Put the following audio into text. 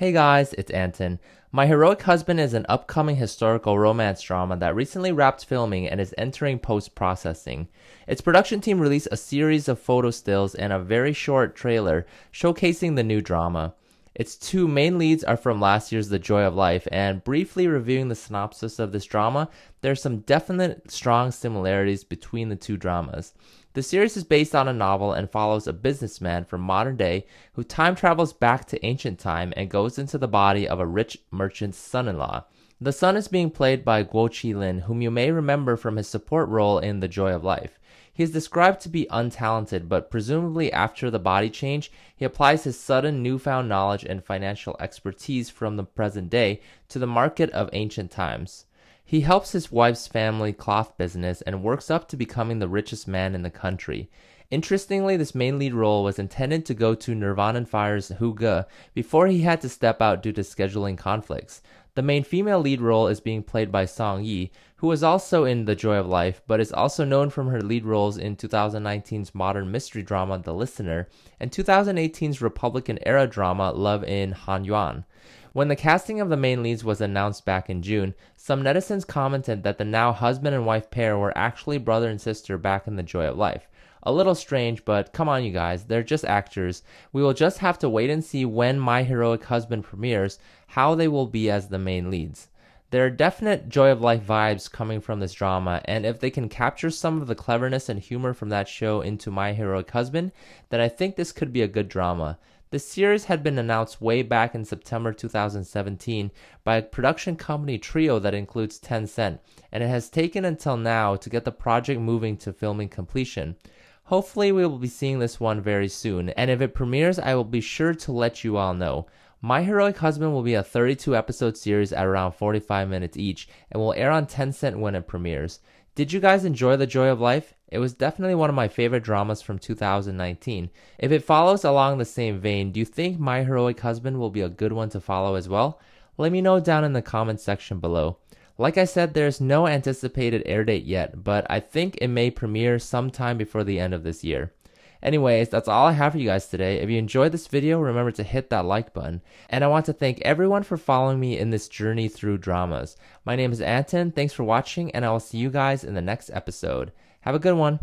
Hey guys, it's Anton. My Heroic Husband is an upcoming historical romance drama that recently wrapped filming and is entering post processing. Its production team released a series of photo stills and a very short trailer showcasing the new drama. Its two main leads are from last year's The Joy of Life, and briefly reviewing the synopsis of this drama, there are some definite strong similarities between the two dramas. The series is based on a novel and follows a businessman from modern day who time travels back to ancient time and goes into the body of a rich merchant's son in law. The son is being played by Guo Chi Lin, whom you may remember from his support role in The Joy of Life. He is described to be untalented, but presumably after the body change, he applies his sudden newfound knowledge and financial expertise from the present day to the market of ancient times. He helps his wife's family cloth business and works up to becoming the richest man in the country. Interestingly, this main lead role was intended to go to Nirvana Fire's Huga before he had to step out due to scheduling conflicts. The main female lead role is being played by Song Yi, who was also in The Joy of Life, but is also known from her lead roles in 2019's modern mystery drama The Listener and 2018's Republican era drama Love in Han Yuan. When the casting of the main leads was announced back in June, some netizens commented that the now husband and wife pair were actually brother and sister back in The Joy of Life. A little strange, but come on, you guys, they're just actors. We will just have to wait and see when My Heroic Husband premieres how they will be as the main leads. There are definite joy of life vibes coming from this drama, and if they can capture some of the cleverness and humor from that show into My Heroic Husband, then I think this could be a good drama. The series had been announced way back in September 2017 by a production company trio that includes Tencent, and it has taken until now to get the project moving to filming completion. Hopefully, we will be seeing this one very soon, and if it premieres, I will be sure to let you all know. My Heroic Husband will be a 32 episode series at around 45 minutes each and will air on Tencent when it premieres. Did you guys enjoy The Joy of Life? It was definitely one of my favorite dramas from 2019. If it follows along the same vein, do you think My Heroic Husband will be a good one to follow as well? Let me know down in the comments section below. Like I said, there's no anticipated air date yet, but I think it may premiere sometime before the end of this year. Anyways, that's all I have for you guys today. If you enjoyed this video, remember to hit that like button. And I want to thank everyone for following me in this journey through dramas. My name is Anton, thanks for watching, and I will see you guys in the next episode. Have a good one.